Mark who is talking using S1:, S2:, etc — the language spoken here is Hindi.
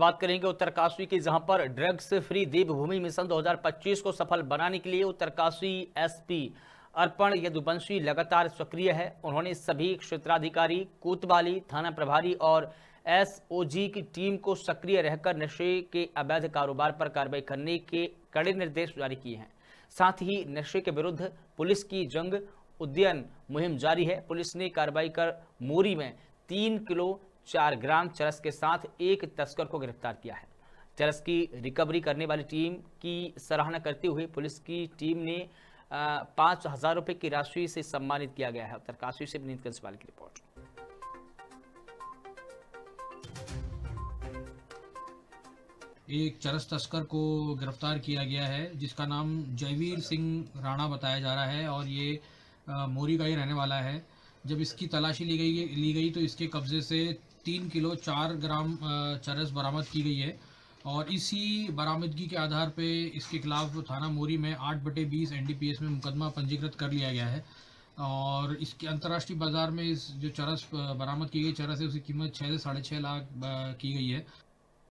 S1: बात करेंगे उत्तरकाशी की जहां पर ड्रग्स फ्री देवभूमि मिशन 2025 को सफल बनाने के लिए उत्तरकाशी एसपी अर्पण यदुवंशी लगातार सक्रिय है उन्होंने सभी क्षेत्राधिकारी कोतवाली थाना प्रभारी और एसओजी की टीम को सक्रिय रहकर नशे के अवैध कारोबार पर कार्रवाई करने के कड़े निर्देश जारी किए हैं साथ ही नशे के विरुद्ध पुलिस की जंग उद्यन मुहिम जारी है पुलिस ने कार्रवाई कर मोरी में तीन किलो चार ग्राम चरस के साथ एक तस्कर को गिरफ्तार किया है चरस की रिकवरी करने वाली टीम की सराहना करते हुए पुलिस की टीम ने पाँच हज़ार रुपये की राशि से सम्मानित किया गया है उत्तर काशी से विनीत कंसवाल की रिपोर्ट
S2: एक चरस तस्कर को गिरफ्तार किया गया है जिसका नाम जयवीर सिंह राणा बताया जा रहा है और ये मोरी का ही रहने वाला है जब इसकी तलाशी ली गई ली गई तो इसके कब्ज़े से तीन किलो चार ग्राम चरस बरामद की गई है और इसी बरामदगी के आधार पे इसके खिलाफ थाना मोरी में आठ बटे बीस एन में मुकदमा पंजीकृत कर लिया गया है और इसके अंतर्राष्ट्रीय बाज़ार में इस जो चरस बरामद की गई चरस है उसकी कीमत छः से साढ़े छः लाख की गई है